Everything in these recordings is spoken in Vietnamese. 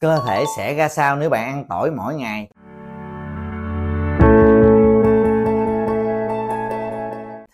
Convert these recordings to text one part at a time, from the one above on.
cơ thể sẽ ra sao nếu bạn ăn tỏi mỗi ngày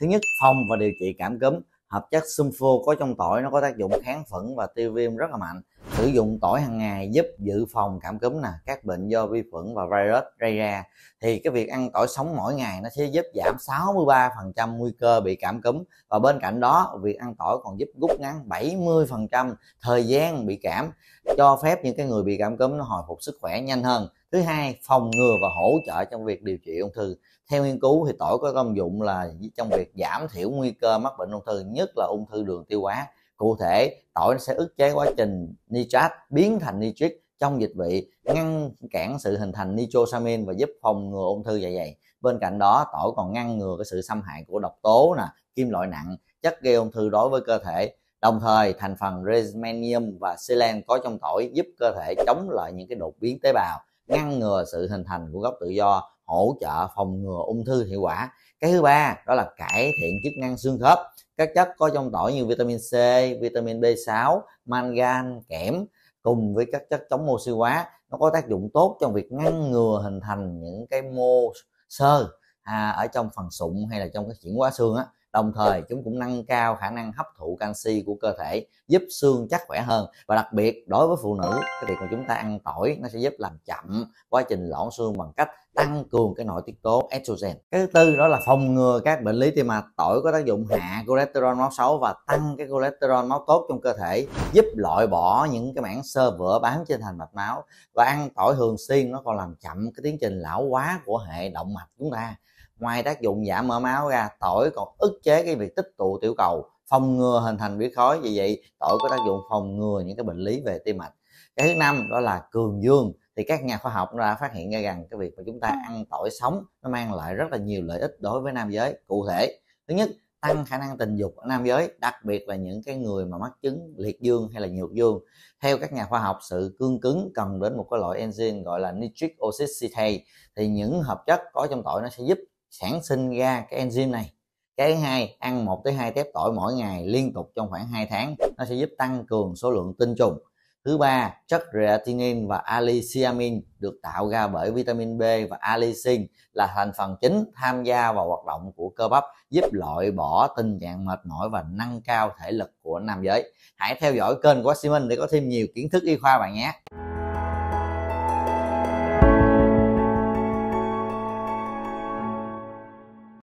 thứ nhất phòng và điều trị cảm cúm hợp chất sulfo có trong tỏi nó có tác dụng kháng khuẩn và tiêu viêm rất là mạnh sử dụng tỏi hàng ngày giúp dự phòng cảm cúm nè các bệnh do vi khuẩn và virus gây ra thì cái việc ăn tỏi sống mỗi ngày nó sẽ giúp giảm 63% nguy cơ bị cảm cúm và bên cạnh đó việc ăn tỏi còn giúp rút ngắn 70% thời gian bị cảm cho phép những cái người bị cảm cúm nó hồi phục sức khỏe nhanh hơn thứ hai phòng ngừa và hỗ trợ trong việc điều trị ung thư theo nghiên cứu thì tỏi có công dụng là trong việc giảm thiểu nguy cơ mắc bệnh ung thư nhất là ung thư đường tiêu hóa cụ thể tỏi sẽ ức chế quá trình nitrat biến thành nitric trong dịch vị ngăn cản sự hình thành nitrosamin và giúp phòng ngừa ung thư dạ dày bên cạnh đó tỏi còn ngăn ngừa cái sự xâm hại của độc tố nè kim loại nặng chất gây ung thư đối với cơ thể đồng thời thành phần resmanium và selen có trong tỏi giúp cơ thể chống lại những cái đột biến tế bào ngăn ngừa sự hình thành của gốc tự do hỗ trợ phòng ngừa ung thư hiệu quả cái thứ ba đó là cải thiện chức năng xương khớp các chất có trong tỏi như vitamin C, vitamin B6, mangan, kẽm cùng với các chất chống oxy hóa nó có tác dụng tốt trong việc ngăn ngừa hình thành những cái mô sơ à, ở trong phần sụn hay là trong cái chuyển hóa xương á đồng thời chúng cũng nâng cao khả năng hấp thụ canxi của cơ thể giúp xương chắc khỏe hơn và đặc biệt đối với phụ nữ cái việc mà chúng ta ăn tỏi nó sẽ giúp làm chậm quá trình loãng xương bằng cách tăng cường cái nội tiết tố estrogen cái thứ tư đó là phòng ngừa các bệnh lý tim mạch tỏi có tác dụng hạ cholesterol máu xấu và tăng cái cholesterol máu tốt trong cơ thể giúp loại bỏ những cái mảng sơ vữa bám trên thành mạch máu và ăn tỏi thường xuyên nó còn làm chậm cái tiến trình lão hóa của hệ động mạch chúng ta ngoài tác dụng giảm mỡ máu ra tỏi còn ức chế cái việc tích tụ tiểu cầu phòng ngừa hình thành huyết khối vì vậy tỏi có tác dụng phòng ngừa những cái bệnh lý về tim mạch cái thứ năm đó là cường dương thì các nhà khoa học đã phát hiện ra rằng cái việc mà chúng ta ăn tỏi sống nó mang lại rất là nhiều lợi ích đối với nam giới cụ thể thứ nhất tăng khả năng tình dục ở nam giới đặc biệt là những cái người mà mắc chứng liệt dương hay là nhược dương theo các nhà khoa học sự cương cứng cần đến một cái loại enzyme gọi là nitric oxide thì những hợp chất có trong tỏi nó sẽ giúp sản sinh ra cái enzyme này cái hai ăn một tới hai tép tỏi mỗi ngày liên tục trong khoảng 2 tháng nó sẽ giúp tăng cường số lượng tinh trùng thứ ba chất creatinin và allicyamin được tạo ra bởi vitamin B và allicin là thành phần chính tham gia vào hoạt động của cơ bắp giúp loại bỏ tình trạng mệt mỏi và nâng cao thể lực của nam giới hãy theo dõi kênh của Simon để có thêm nhiều kiến thức y khoa bạn nhé